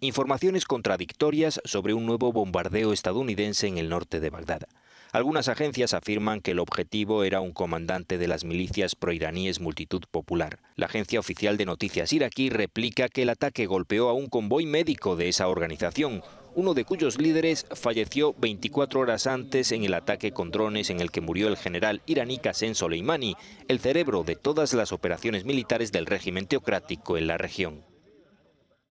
Informaciones contradictorias sobre un nuevo bombardeo estadounidense en el norte de Bagdad. Algunas agencias afirman que el objetivo era un comandante de las milicias proiraníes Multitud Popular. La agencia oficial de noticias iraquí replica que el ataque golpeó a un convoy médico de esa organización, uno de cuyos líderes falleció 24 horas antes en el ataque con drones en el que murió el general iraní Qasem Soleimani, el cerebro de todas las operaciones militares del régimen teocrático en la región.